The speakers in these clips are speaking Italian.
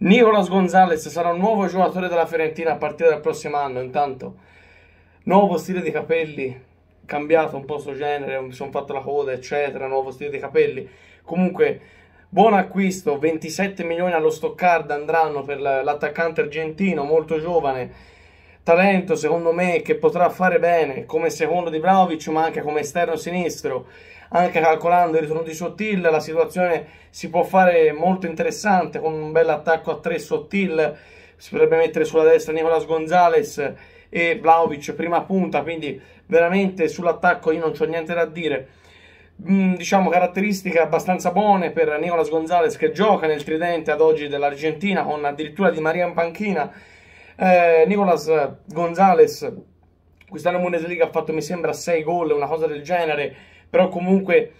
Nicolas Gonzalez sarà un nuovo giocatore della Fiorentina a partire dal prossimo anno. Intanto, nuovo stile di capelli, cambiato un po' sto genere, mi sono fatto la coda, eccetera, nuovo stile di capelli. Comunque, buon acquisto, 27 milioni allo Stoccarda andranno per l'attaccante argentino, molto giovane talento secondo me che potrà fare bene come secondo di Vlaovic ma anche come esterno sinistro anche calcolando il ritorno di Sottil la situazione si può fare molto interessante con un bel attacco a tre Sottil si potrebbe mettere sulla destra Nicolas Gonzalez e Vlaovic prima punta quindi veramente sull'attacco io non ho niente da dire mm, diciamo caratteristiche abbastanza buone per Nicolas Gonzalez che gioca nel tridente ad oggi dell'Argentina con addirittura Di Maria in panchina eh, Nicolas Gonzalez, quest'anno in Bundesliga ha fatto, mi sembra, 6 gol, una cosa del genere, però comunque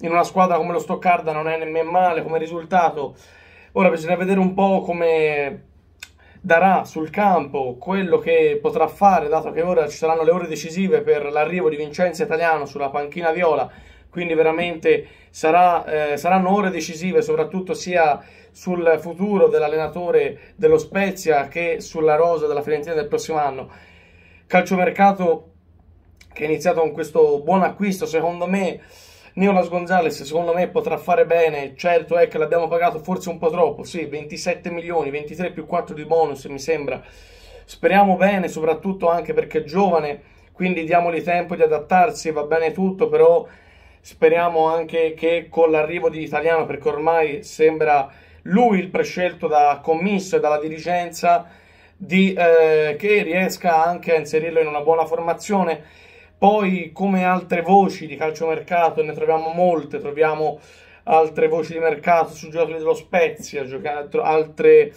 in una squadra come lo Stoccarda non è nemmeno male come risultato. Ora bisogna vedere un po' come darà sul campo quello che potrà fare, dato che ora ci saranno le ore decisive per l'arrivo di Vincenzo Italiano sulla panchina viola quindi veramente sarà, eh, saranno ore decisive soprattutto sia sul futuro dell'allenatore dello Spezia che sulla rosa della Fiorentina del prossimo anno. Calciomercato che è iniziato con questo buon acquisto, secondo me Nicolas Gonzalez secondo me potrà fare bene, certo è che l'abbiamo pagato forse un po' troppo, sì, 27 milioni, 23 più 4 di bonus mi sembra, speriamo bene soprattutto anche perché è giovane, quindi diamogli tempo di adattarsi, va bene tutto, però Speriamo anche che con l'arrivo di Italiano, perché ormai sembra lui il prescelto da commisso e dalla dirigenza, di, eh, che riesca anche a inserirlo in una buona formazione. Poi, come altre voci di calciomercato, ne troviamo molte, troviamo altre voci di mercato su giocatori dello Spezia, altre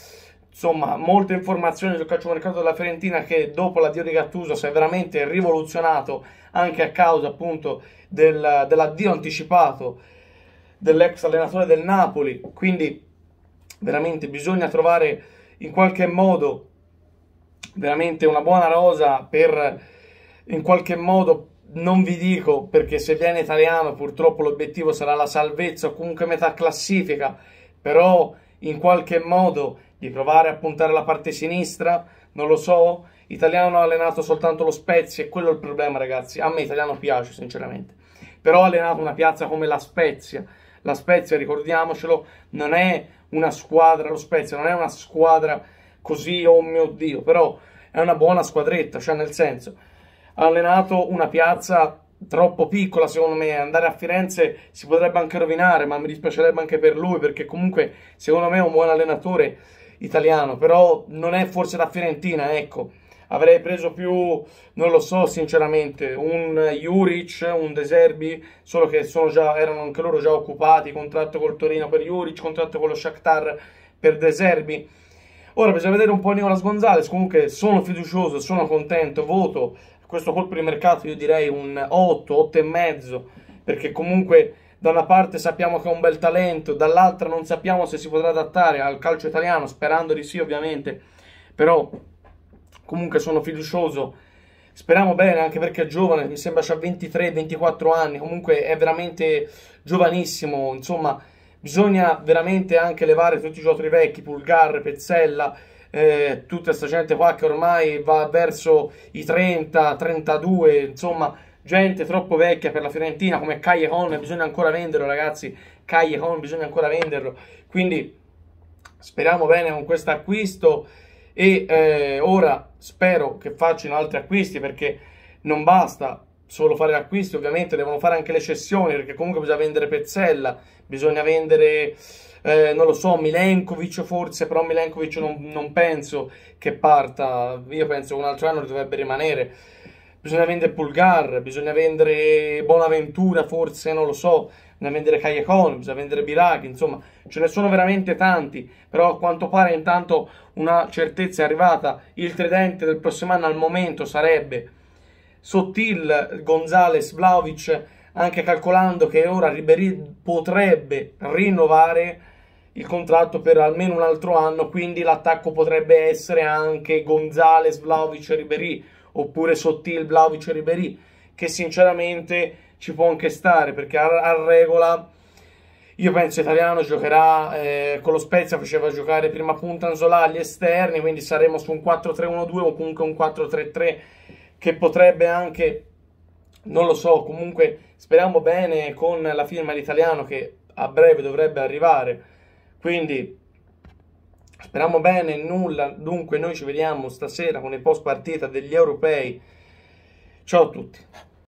insomma molte informazioni sul calcio mercato della Fiorentina che dopo l'addio di Gattuso si è veramente rivoluzionato anche a causa appunto del, dell'addio anticipato dell'ex allenatore del Napoli quindi veramente bisogna trovare in qualche modo veramente una buona rosa per in qualche modo non vi dico perché se viene italiano purtroppo l'obiettivo sarà la salvezza o comunque metà classifica però in qualche modo di provare a puntare la parte sinistra, non lo so. Italiano ha allenato soltanto lo Spezia, e quello è il problema, ragazzi. A me italiano piace, sinceramente. Però ha allenato una piazza come la Spezia. La Spezia, ricordiamocelo, non è una squadra, lo Spezia non è una squadra così, oh mio Dio, però è una buona squadretta, cioè nel senso, ha allenato una piazza troppo piccola secondo me, andare a Firenze si potrebbe anche rovinare, ma mi dispiacerebbe anche per lui perché comunque secondo me è un buon allenatore italiano, però non è forse la Fiorentina, ecco. Avrei preso più, non lo so sinceramente, un Juric, un De Serbi, solo che già, erano anche loro già occupati, contratto col Torino per Juric, contratto con lo Shakhtar per De Serbi. Ora bisogna vedere un po' Nicola Gonzalez, comunque sono fiducioso, sono contento, voto questo colpo di mercato io direi un 8, 8,5, perché comunque da una parte sappiamo che è un bel talento, dall'altra non sappiamo se si potrà adattare al calcio italiano, sperando di sì ovviamente, però comunque sono fiducioso. Speriamo bene anche perché è giovane, mi sembra ha 23-24 anni, comunque è veramente giovanissimo, insomma bisogna veramente anche levare tutti i giocatori vecchi, Pulgar, Pezzella, eh, tutta questa gente qua che ormai va verso i 30, 32, insomma gente troppo vecchia per la Fiorentina come Callejon, bisogna ancora venderlo ragazzi, Callejon bisogna ancora venderlo, quindi speriamo bene con questo acquisto e eh, ora spero che facciano altri acquisti perché non basta solo fare acquisti, ovviamente devono fare anche le cessioni perché comunque bisogna vendere Pezzella, bisogna vendere eh, non lo so, Milenkovic forse, però Milenkovic non, non penso che parta, io penso che un altro anno dovrebbe rimanere bisogna vendere Pulgar, bisogna vendere Bonaventura forse, non lo so, bisogna vendere Kayakon, bisogna vendere Biraghi, insomma, ce ne sono veramente tanti, però a quanto pare intanto una certezza è arrivata, il tridente del prossimo anno al momento sarebbe Sottil, Gonzales, Vlaovic, anche calcolando che ora Ribéry potrebbe rinnovare il contratto per almeno un altro anno, quindi l'attacco potrebbe essere anche Gonzales, Vlaovic e Ribéry, oppure Sottil, Vlaovic e Ribéry, che sinceramente ci può anche stare, perché a, a regola io penso Italiano giocherà eh, con lo Spezia, faceva giocare prima punta Anzola agli esterni, quindi saremo su un 4-3-1-2 o comunque un 4-3-3 che potrebbe anche, non lo so, comunque speriamo bene con la firma di Italiano che a breve dovrebbe arrivare. Quindi Speriamo bene, nulla. Dunque noi ci vediamo stasera con il post partita degli europei. Ciao a tutti.